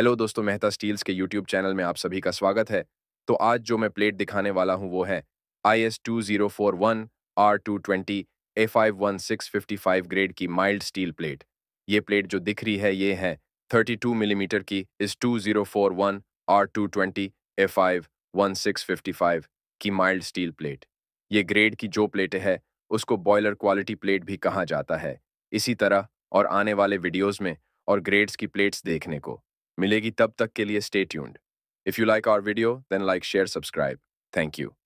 hello दोस्तों Mehta steels के YouTube channel में आप सभी का स्वागत है तो आज जो मैं प्लेट दिखाने वाला हूं वो है I S two zero four one R two twenty A five one six fifty five grade की माइल्ड स्टील प्लेट ये प्लेट जो दिख रही है ये है थर्टी टू मिलीमीटर की इस two zero four one R two twenty A five one six fifty five की माइल्ड स्टील प्लेट ये ग्रेड की जो प्लेट है उसको बॉयलर क्वालिटी प्लेट भी कहा जाता है इसी तरह और आने वाले वीडियोज़ में और ग्रेड्स की प्लेट्स देखने को मिलेगी तब तक के लिए stay tuned if you like our video then like share subscribe thank you